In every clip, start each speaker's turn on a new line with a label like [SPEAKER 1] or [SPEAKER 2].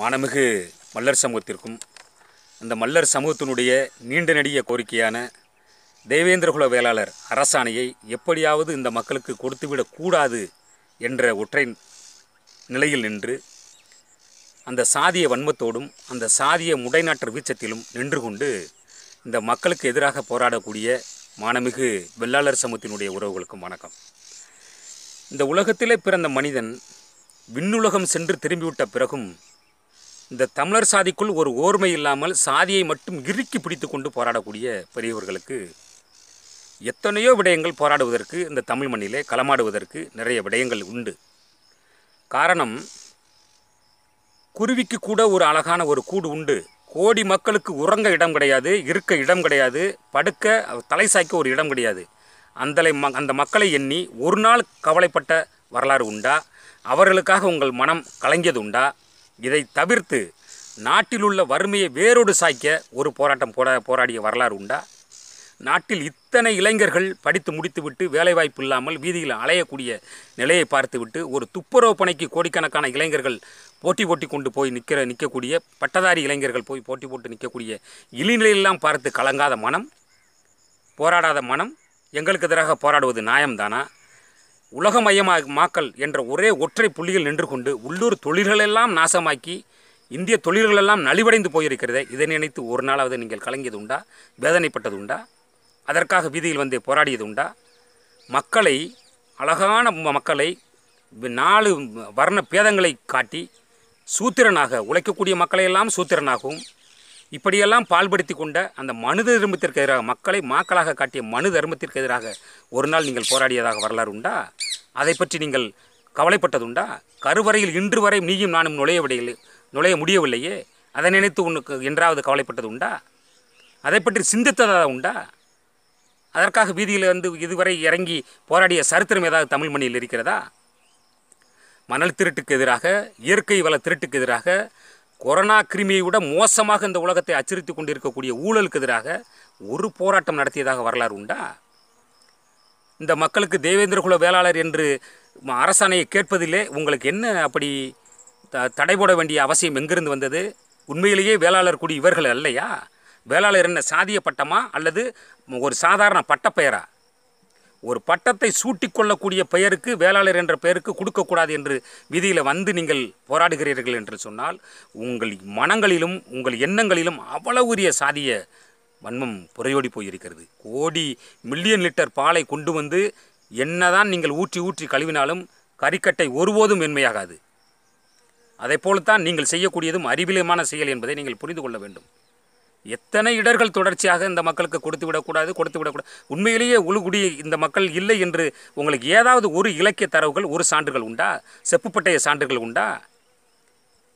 [SPEAKER 1] மானமிகு மல்லர் சமூகத்திற்கும் அந்த மல்லர் சமூகத்தினுடைய நீண்ட நெடிய கோரிக்கையான தேவேந்திரகுல வேளாளர் அரசாணையை எப்படியாவது இந்த மக்களுக்கு கொடுத்துவிடக்கூடாது என்ற ஒற்றை நிலையில் நின்று அந்த சாதிய வன்மத்தோடும் அந்த சாதிய முடைநாற்ற வீச்சத்திலும் நின்று கொண்டு இந்த மக்களுக்கு எதிராக போராடக்கூடிய மானமிகு வெள்ளாளர் சமூகத்தினுடைய உறவுகளுக்கும் வணக்கம் இந்த உலகத்திலே பிறந்த மனிதன் விண்ணுலகம் சென்று திரும்பிவிட்ட பிறகும் இந்த தமிழர் சாதிக்குள் ஒரு ஓர்மை இல்லாமல் சாதியை மட்டும் இறுக்கி பிடித்து கொண்டு போராடக்கூடிய பெரியவர்களுக்கு எத்தனையோ விடயங்கள் போராடுவதற்கு இந்த தமிழ் மண்ணிலே களமாடுவதற்கு நிறைய விடயங்கள் உண்டு காரணம் குருவிக்கு கூட ஒரு அழகான ஒரு கூடு உண்டு கோடி மக்களுக்கு உறங்க இடம் கிடையாது இருக்க இடம் கிடையாது படுக்க தலை சாய்க்க ஒரு இடம் கிடையாது அந்த அந்த மக்களை எண்ணி ஒரு நாள் கவலைப்பட்ட வரலாறு உண்டா அவர்களுக்காக உங்கள் மனம் கலங்கியது உண்டா இதை தவிர்த்து நாட்டில் உள்ள வறுமையை வேரோடு சாய்க்க ஒரு போராட்டம் போட போராடிய வரலாறு உண்டா நாட்டில் இத்தனை இளைஞர்கள் படித்து முடித்துவிட்டு வேலைவாய்ப்பு இல்லாமல் வீதியில் அலையக்கூடிய நிலையை பார்த்துவிட்டு ஒரு துப்புரவு பணிக்கு கோடிக்கணக்கான இளைஞர்கள் போட்டி போட்டி கொண்டு போய் நிற்கிற நிற்கக்கூடிய பட்டதாரி இளைஞர்கள் போய் போட்டி போட்டு நிற்கக்கூடிய இழிநிலையெல்லாம் பார்த்து கலங்காத மனம் போராடாத மனம் எங்களுக்கு எதிராக போராடுவது நியாயம்தானா உலகமயமாக்கல் என்ற ஒரே ஒற்றை புள்ளியில் நின்று கொண்டு உள்ளூர் தொழில்களெல்லாம் நாசமாக்கி இந்திய தொழில்களெல்லாம் நலிவடைந்து போயிருக்கிறதே இதை நினைத்து ஒரு நாளாவது நீங்கள் கலங்கியது உண்டா வேதனைப்பட்டது உண்டா அதற்காக வீதியில் வந்து போராடியது உண்டா மக்களை அழகான மக்களை நாலு வர்ண பேதங்களை காட்டி சூத்திரனாக உழைக்கக்கூடிய மக்களையெல்லாம் சூத்திரனாகவும் இப்படியெல்லாம் பால்படுத்தி கொண்ட அந்த மனு தர்மத்திற்கு எதிராக மக்களை மாக்களாக காட்டிய மனு தர்மத்திற்கு எதிராக ஒரு நாள் நீங்கள் போராடியதாக வரலாறு உண்டா அதை பற்றி நீங்கள் கவலைப்பட்டதுண்டா கருவறையில் இன்று வரை நீயும் நானும் நுழையவிடையில் நுழைய முடியவில்லையே அதை நினைத்து உனக்கு என்றாவது கவலைப்பட்டது உண்டா அதை பற்றி சிந்தித்ததாக உண்டா அதற்காக வீதியில் வந்து இதுவரை இறங்கி போராடிய சரித்திரம் ஏதாவது தமிழ் மணியில் இருக்கிறதா மணல் திருட்டுக்கு எதிராக இயற்கை வள திருட்டுக்கு எதிராக கொரோனா கிருமியை விட மோசமாக இந்த உலகத்தை அச்சுறுத்தி கொண்டிருக்கக்கூடிய ஊழலுக்கு எதிராக ஒரு போராட்டம் நடத்தியதாக வரலாறு உண்டா இந்த மக்களுக்கு தேவேந்திரகுல வேளாளர் என்று அரசாணையை கேட்பதிலே உங்களுக்கு என்ன அப்படி த போட வேண்டிய அவசியம் எங்கிருந்து வந்தது உண்மையிலேயே வேளாளர் கூடி இவர்கள் அல்லையா வேளாளர் என்ன சாதிய பட்டமா அல்லது ஒரு சாதாரண பட்டப்பெயரா ஒரு பட்டத்தை சூட்டிக்கொள்ளக்கூடிய பெயருக்கு வேளாளர் என்ற பெயருக்கு கொடுக்கக்கூடாது என்று விதியில் வந்து நீங்கள் போராடுகிறீர்கள் என்று சொன்னால் உங்கள் மனங்களிலும் உங்கள் எண்ணங்களிலும் அவ்வளவு உரிய சாதிய வன்மம் புறையோடி போயிருக்கிறது கோடி மில்லியன் லிட்டர் பாலை கொண்டு வந்து என்னதான் நீங்கள் ஊற்றி ஊற்றி கழுவினாலும் கறிக்கட்டை ஒருபோதும் மென்மையாகாது அதை போலத்தான் நீங்கள் செய்யக்கூடியதும் அறிவிலியமான செயல் என்பதை நீங்கள் புரிந்து கொள்ள வேண்டும் எத்தனை இடர்கள் தொடர்ச்சியாக இந்த மக்களுக்கு கொடுத்து விடக்கூடாது கொடுத்து விடக்கூடாது உண்மையிலேயே உழுகுடி இந்த மக்கள் இல்லை என்று உங்களுக்கு ஏதாவது ஒரு இலக்கிய தரவுகள் ஒரு சான்றுகள் உண்டா செப்புப்பட்டைய சான்றுகள் உண்டா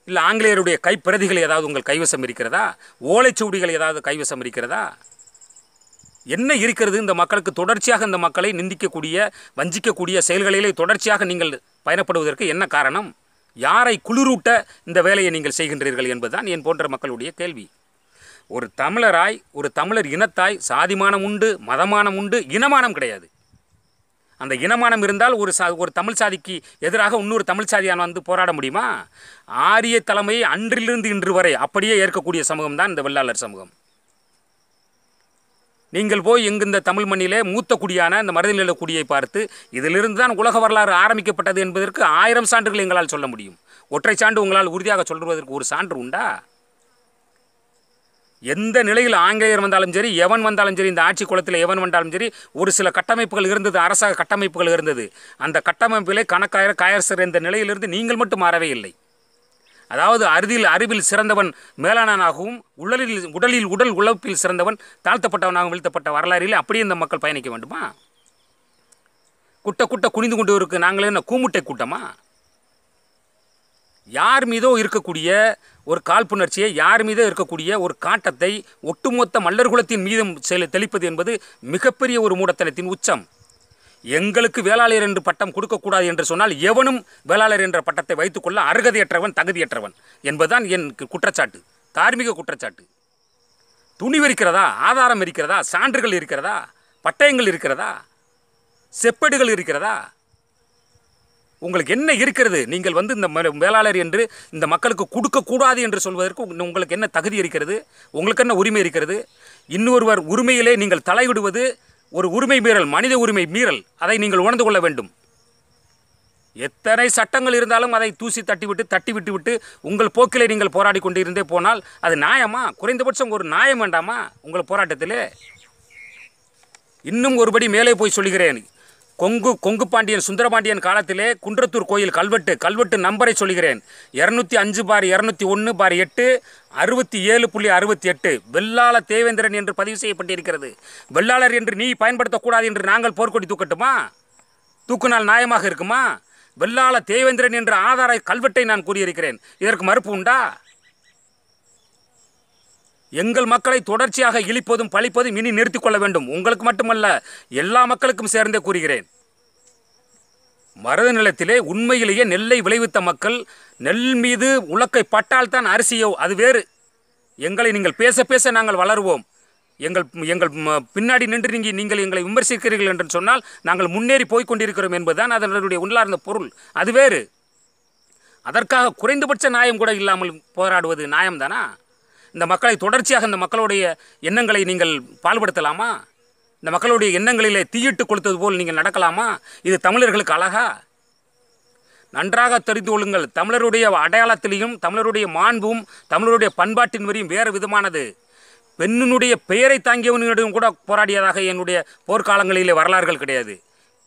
[SPEAKER 1] இல்லை ஆங்கிலேயருடைய கைப்பிரதிகள் ஏதாவது உங்கள் கைவசம் இருக்கிறதா ஓலைச்சுவடிகள் ஏதாவது கைவசம் இருக்கிறதா என்ன இருக்கிறது இந்த மக்களுக்கு தொடர்ச்சியாக இந்த மக்களை நிந்திக்கக்கூடிய வஞ்சிக்கக்கூடிய செயல்களிலே தொடர்ச்சியாக நீங்கள் பயணப்படுவதற்கு என்ன காரணம் யாரை குளிரூட்ட இந்த வேலையை நீங்கள் செய்கின்றீர்கள் என்பதுதான் என் போன்ற மக்களுடைய கேள்வி ஒரு தமிழராய் ஒரு தமிழர் இனத்தாய் சாதிமானம் உண்டு மதமானம் உண்டு இனமானம் கிடையாது அந்த இனமானம் இருந்தால் ஒரு சா ஒரு தமிழ் சாதிக்கு எதிராக இன்னொரு தமிழ் சாதியான வந்து போராட முடியுமா ஆரிய தலைமையை அன்றிலிருந்து இன்று வரை அப்படியே ஏற்கக்கூடிய சமூகம் தான் இந்த வெள்ளாளர் சமூகம் நீங்கள் போய் எங்கு இந்த தமிழ் மண்ணிலே மூத்த குடியான இந்த மருதிநில குடியை பார்த்து இதிலிருந்து தான் உலக வரலாறு ஆரம்பிக்கப்பட்டது என்பதற்கு ஆயிரம் சான்றுகள் எங்களால் சொல்ல முடியும் ஒற்றை சான்று உங்களால் உறுதியாக சொல்வதற்கு ஒரு சான்று உண்டா எந்த நிலையில் ஆங்கிலேயர் வந்தாலும் சரி எவன் வந்தாலும் சரி இந்த ஆட்சி குளத்தில் எவன் வந்தாலும் சரி ஒரு சில கட்டமைப்புகள் இருந்தது அரசாக கட்டமைப்புகள் இருந்தது அந்த கட்டமைப்பிலே கணக்காயர் காயர்சர் என்ற நிலையிலிருந்து நீங்கள் மட்டும் மாறவே இல்லை அதாவது அறுதியில் அறிவில் சிறந்தவன் மேலானானாகவும் உடலில் உடலில் உடல் உழைப்பில் சிறந்தவன் தாழ்த்தப்பட்டவனாகவும் வீழ்த்தப்பட்ட வரலாறில் அப்படியே இந்த மக்கள் பயணிக்க வேண்டுமா குட்ட குட்ட குனிந்து கொண்டு இருக்கு நாங்களே என்ன கூமுட்டை கூட்டமா யார் மீதோ இருக்கக்கூடிய ஒரு காழ்ப்புணர்ச்சியை யார் மீதோ இருக்கக்கூடிய ஒரு காட்டத்தை ஒட்டுமொத்த மல்லர்குலத்தின் மீதும் தெளிப்பது என்பது மிகப்பெரிய ஒரு மூடத்தனத்தின் உச்சம் எங்களுக்கு வேளாளர் என்று பட்டம் கொடுக்கக்கூடாது என்று சொன்னால் எவனும் வேளாளர் என்ற பட்டத்தை வைத்துக்கொள்ள அருகதையற்றவன் தகுதியற்றவன் என்பதுதான் என் குற்றச்சாட்டு தார்மீக குற்றச்சாட்டு துணிவு இருக்கிறதா ஆதாரம் இருக்கிறதா சான்றுகள் இருக்கிறதா பட்டயங்கள் இருக்கிறதா செப்பேடுகள் இருக்கிறதா உங்களுக்கு என்ன இருக்கிறது நீங்கள் வந்து இந்த வேளாளர் என்று இந்த மக்களுக்கு கொடுக்கக்கூடாது என்று சொல்வதற்கு உங்களுக்கு என்ன தகுதி இருக்கிறது உங்களுக்கு என்ன உரிமை இருக்கிறது இன்னொருவர் உரிமையிலே நீங்கள் தலையிடுவது ஒரு உரிமை மீறல் மனித உரிமை மீறல் அதை நீங்கள் உணர்ந்து கொள்ள வேண்டும் எத்தனை சட்டங்கள் இருந்தாலும் அதை தூசி தட்டிவிட்டு தட்டி விட்டு விட்டு உங்கள் போக்கிலே நீங்கள் போராடி கொண்டிருந்தே போனால் அது நியாயமா குறைந்தபட்சம் ஒரு நியாயம் வேண்டாமா உங்கள் போராட்டத்திலே இன்னும் ஒருபடி மேலே போய் சொல்கிறேன் கொங்கு கொங்கு பாண்டியன் சுந்தரபாண்டியன் காலத்திலே குன்றத்தூர் கோயில் கல்வெட்டு கல்வெட்டு நம்பரை சொல்கிறேன் இரநூத்தி அஞ்சு பார் இரநூத்தி ஒன்று பார் எட்டு அறுபத்தி ஏழு புள்ளி அறுபத்தி எட்டு வெள்ளாள தேவேந்திரன் என்று பதிவு செய்யப்பட்டிருக்கிறது வெள்ளாளர் என்று நீ பயன்படுத்தக்கூடாது என்று நாங்கள் போர்க்கொடி தூக்கட்டுமா தூக்குனால் நியாயமாக இருக்குமா வெள்ளாள தேவேந்திரன் என்ற ஆதார கல்வெட்டை நான் கூறியிருக்கிறேன் இதற்கு மறுப்பு உண்டா எங்கள் மக்களை தொடர்ச்சியாக இழிப்பதும் பழிப்பதும் இனி நிறுத்திக் கொள்ள வேண்டும் உங்களுக்கு மட்டுமல்ல எல்லா மக்களுக்கும் சேர்ந்தே கூறுகிறேன் மரத நிலத்திலே உண்மையிலேயே நெல்லை விளைவித்த மக்கள் நெல் மீது உலக்கை பட்டால் தான் அரிசியோ அது வேறு எங்களை நீங்கள் பேச பேச நாங்கள் வளருவோம் எங்கள் எங்கள் பின்னாடி நின்று நீங்கள் நீங்கள் எங்களை விமர்சிக்கிறீர்கள் என்று சொன்னால் நாங்கள் முன்னேறி போய் கொண்டிருக்கிறோம் என்பதுதான் அதனுடைய உள்ளார்ந்த பொருள் அது வேறு அதற்காக குறைந்தபட்ச நியாயம் கூட இல்லாமல் போராடுவது நியாயம்தானா இந்த மக்களை தொடர்ச்சியாக இந்த மக்களுடைய எண்ணங்களை நீங்கள் பால்படுத்தலாமா இந்த மக்களுடைய எண்ணங்களிலே தீயிட்டு கொளுத்தது போல் நீங்கள் நடக்கலாமா இது தமிழர்களுக்கு அழகா நன்றாக தெரிந்து கொள்ளுங்கள் தமிழருடைய அடையாளத்திலையும் தமிழருடைய மாண்பும் தமிழருடைய பண்பாட்டின் வரியும் வேறு விதமானது பெண்ணினுடைய பெயரை தாங்கியவனிடம் கூட போராடியதாக என்னுடைய போர்க்காலங்களிலே வரலாறுகள் கிடையாது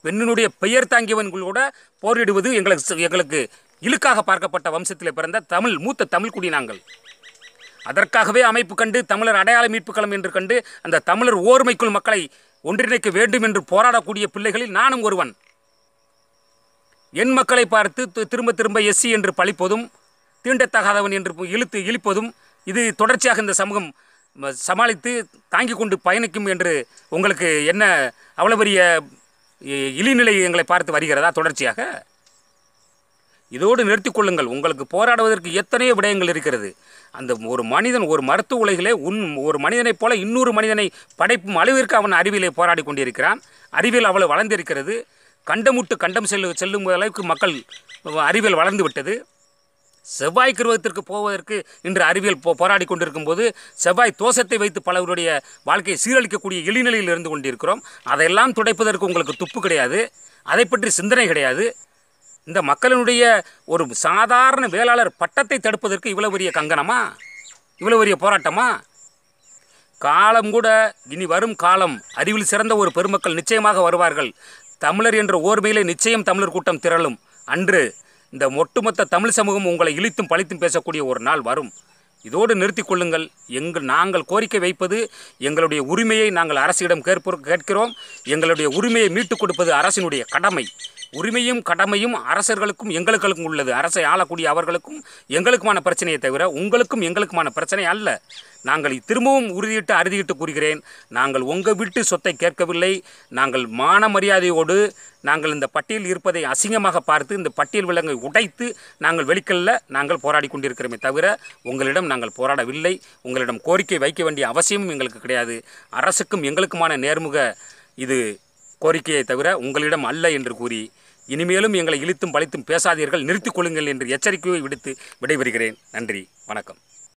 [SPEAKER 1] பெண்ணினுடைய பெயர் தாங்கியவன்கள் கூட போரிடுவது எங்களுக்கு எங்களுக்கு இழுக்காக பார்க்கப்பட்ட வம்சத்தில் பிறந்த தமிழ் மூத்த தமிழ் குடி நாங்கள் அதற்காகவே அமைப்பு கண்டு தமிழர் அடையாள மீட்புக்களம் என்று கண்டு அந்த தமிழர் ஓர்மைக்குள் மக்களை ஒன்றிணைக்க வேண்டும் என்று போராடக்கூடிய பிள்ளைகளில் நானும் ஒருவன் என் மக்களை பார்த்து திரும்ப திரும்ப எஸ்சி என்று பழிப்பதும் தீண்டத்தகாதவன் என்று இழுத்து இழிப்பதும் இது தொடர்ச்சியாக இந்த சமூகம் சமாளித்து தாங்கி கொண்டு பயணிக்கும் என்று உங்களுக்கு என்ன அவ்வளோ பெரிய இழிநிலை எங்களை பார்த்து வருகிறதா தொடர்ச்சியாக இதோடு கொள்ளுங்கள் உங்களுக்கு போராடுவதற்கு எத்தனையோ விடயங்கள் இருக்கிறது அந்த ஒரு மனிதன் ஒரு மருத்துவ உலகிலே உன் ஒரு மனிதனைப் போல இன்னொரு மனிதனை படைப்பும் அளவிற்கு அவன் அறிவியலை போராடி கொண்டிருக்கிறான் அறிவியல் அவ்வளவு வளர்ந்திருக்கிறது கண்டமுட்டு கண்டம் செல்லு செல்லும் அளவுக்கு மக்கள் அறிவியல் வளர்ந்து விட்டது செவ்வாய் கிருவகத்திற்கு போவதற்கு இன்று அறிவியல் போ போராடி கொண்டிருக்கும் போது செவ்வாய் தோஷத்தை வைத்து பலவருடைய வாழ்க்கையை சீரழிக்கக்கூடிய இழிநிலையில் இருந்து கொண்டிருக்கிறோம் அதையெல்லாம் துடைப்பதற்கு உங்களுக்கு துப்பு கிடையாது அதை பற்றி சிந்தனை கிடையாது இந்த மக்களினுடைய ஒரு சாதாரண வேளாளர் பட்டத்தை தடுப்பதற்கு இவ்வளோ பெரிய கங்கணமா இவ்வளோ பெரிய போராட்டமா காலம் கூட இனி வரும் காலம் அறிவில் சிறந்த ஒரு பெருமக்கள் நிச்சயமாக வருவார்கள் தமிழர் என்ற ஓர்மையிலே நிச்சயம் தமிழர் கூட்டம் திரளும் அன்று இந்த ஒட்டுமொத்த தமிழ் சமூகம் உங்களை இழித்தும் பழித்தும் பேசக்கூடிய ஒரு நாள் வரும் இதோடு நிறுத்தி கொள்ளுங்கள் எங்கள் நாங்கள் கோரிக்கை வைப்பது எங்களுடைய உரிமையை நாங்கள் அரசிடம் கேட்போ கேட்கிறோம் எங்களுடைய உரிமையை மீட்டுக் கொடுப்பது அரசினுடைய கடமை உரிமையும் கடமையும் அரசர்களுக்கும் எங்களுக்கும் உள்ளது அரசை ஆளக்கூடிய அவர்களுக்கும் எங்களுக்குமான பிரச்சனையை தவிர உங்களுக்கும் எங்களுக்குமான பிரச்சனை அல்ல நாங்கள் திரும்பவும் உறுதியிட்டு அறுதியிட்டு கூறுகிறேன் நாங்கள் உங்கள் வீட்டு சொத்தை கேட்கவில்லை நாங்கள் மான மரியாதையோடு நாங்கள் இந்த பட்டியல் இருப்பதை அசிங்கமாக பார்த்து இந்த பட்டியல் விலங்கை உடைத்து நாங்கள் வெளிக்கல்ல நாங்கள் போராடி கொண்டிருக்கிறோமே தவிர உங்களிடம் நாங்கள் போராடவில்லை உங்களிடம் கோரிக்கை வைக்க வேண்டிய அவசியமும் எங்களுக்கு கிடையாது அரசுக்கும் எங்களுக்குமான நேர்முக இது கோரிக்கையை தவிர உங்களிடம் அல்ல என்று கூறி இனிமேலும் எங்களை இழுத்தும் பழித்தும் பேசாதீர்கள் நிறுத்திக் கொள்ளுங்கள் என்று எச்சரிக்கையை விடுத்து விடைபெறுகிறேன் நன்றி வணக்கம்